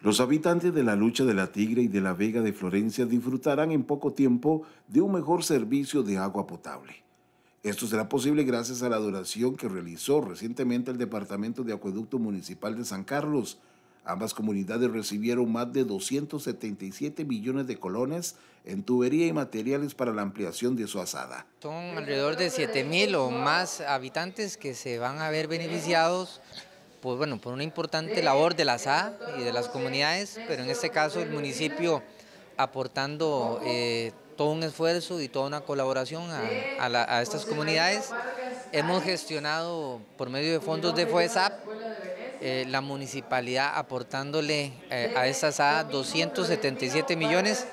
Los habitantes de la lucha de la Tigre y de la Vega de Florencia disfrutarán en poco tiempo de un mejor servicio de agua potable. Esto será posible gracias a la donación que realizó recientemente el Departamento de Acueducto Municipal de San Carlos. Ambas comunidades recibieron más de 277 millones de colones en tubería y materiales para la ampliación de su asada. Son alrededor de 7 mil o más habitantes que se van a ver beneficiados por, bueno, por una importante labor de la SA y de las comunidades, pero en este caso el municipio aportando eh, todo un esfuerzo y toda una colaboración a, estas comunidades. Hemos gestionado por medio de fondos de FUESAP eh, la municipalidad aportándole eh, a esta SA 277 millones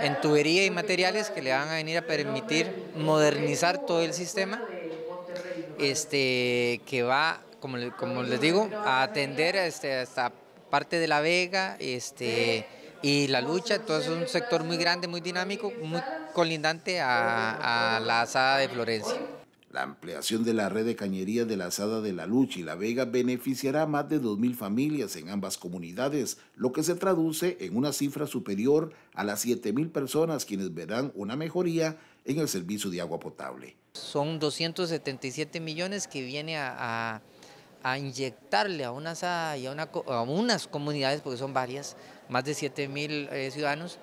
en tubería y materiales que le van a venir a permitir modernizar todo el sistema, este, que va como, les digo, a atender este, esta parte de La Vega este, y la lucha. Entonces es un sector muy grande, muy dinámico, muy colindante a, la asada de Florencia. La ampliación de la red de cañería de la Asada de la Lucha y La Vega beneficiará a más de 2.000 familias en ambas comunidades, lo que se traduce en una cifra superior a las 7.000 personas quienes verán una mejoría en el servicio de agua potable. Son 277 millones que viene a a inyectarle a unas, y a, unas comunidades, porque son varias, más de 7 mil eh, ciudadanos,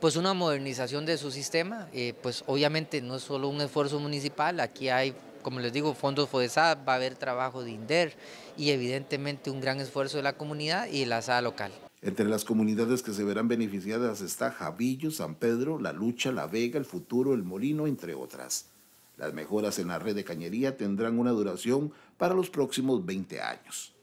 pues una modernización de su sistema, eh, pues obviamente no es solo un esfuerzo municipal, aquí hay, como les digo, fondos FODESAP, va a haber trabajo de INDER y evidentemente un gran esfuerzo de la comunidad y la SAD local. Entre las comunidades que se verán beneficiadas está Javillo, San Pedro, La Lucha, La Vega, El Futuro, El Molino, entre otras. Las mejoras en la red de cañería tendrán una duración para los próximos 20 años.